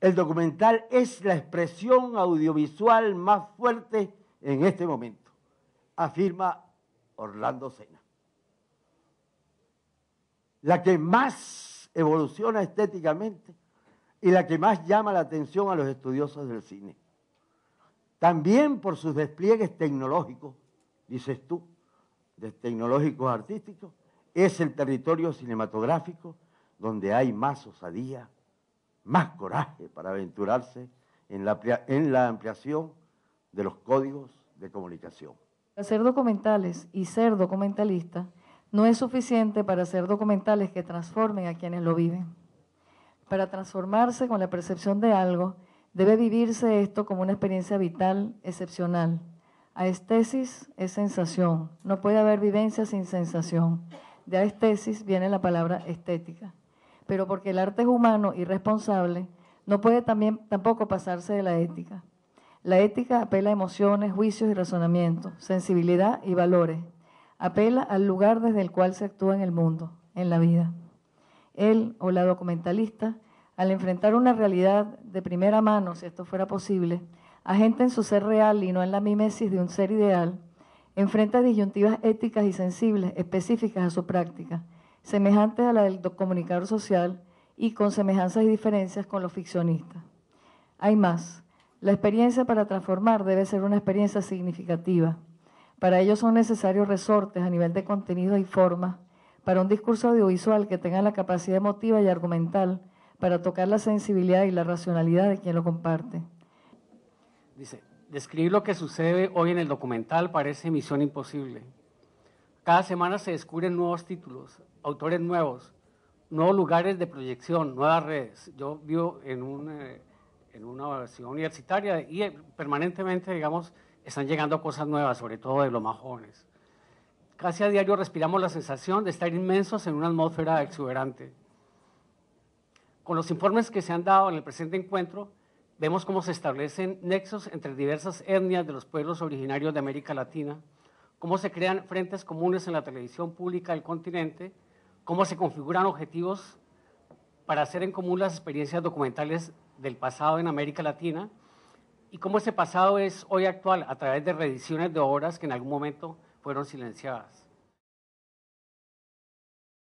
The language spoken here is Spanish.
el documental es la expresión audiovisual más fuerte en este momento, afirma Orlando Sena. La que más evoluciona estéticamente y la que más llama la atención a los estudiosos del cine. También por sus despliegues tecnológicos, dices tú, de tecnológicos artísticos, es el territorio cinematográfico donde hay más osadía, más coraje para aventurarse en la, en la ampliación de los códigos de comunicación. Hacer documentales y ser documentalista no es suficiente para hacer documentales que transformen a quienes lo viven. Para transformarse con la percepción de algo, debe vivirse esto como una experiencia vital excepcional. Aestesis es sensación, no puede haber vivencia sin sensación. De aestesis viene la palabra estética pero porque el arte es humano y responsable, no puede también, tampoco pasarse de la ética. La ética apela a emociones, juicios y razonamiento, sensibilidad y valores. Apela al lugar desde el cual se actúa en el mundo, en la vida. Él o la documentalista, al enfrentar una realidad de primera mano, si esto fuera posible, agente en su ser real y no en la mimesis de un ser ideal, enfrenta disyuntivas éticas y sensibles específicas a su práctica semejantes a la del comunicador social y con semejanzas y diferencias con los ficcionistas. Hay más, la experiencia para transformar debe ser una experiencia significativa. Para ello son necesarios resortes a nivel de contenido y forma para un discurso audiovisual que tenga la capacidad emotiva y argumental para tocar la sensibilidad y la racionalidad de quien lo comparte. Dice, describir lo que sucede hoy en el documental parece misión imposible, cada semana se descubren nuevos títulos, autores nuevos, nuevos lugares de proyección, nuevas redes. Yo vivo en, eh, una ciudad universitaria y eh, permanentemente, digamos, están llegando cosas nuevas, sobre todo de los más jóvenes. Casi a diario respiramos la sensación de estar inmensos en una atmósfera exuberante. Con los informes que se han dado en el presente encuentro, vemos cómo se establecen nexos entre diversas etnias de los pueblos originarios de América Latina, cómo se crean frentes comunes en la televisión pública del continente, cómo se configuran objetivos para hacer en común las experiencias documentales del pasado en América Latina y cómo ese pasado es hoy actual a través de reediciones de obras que en algún momento fueron silenciadas.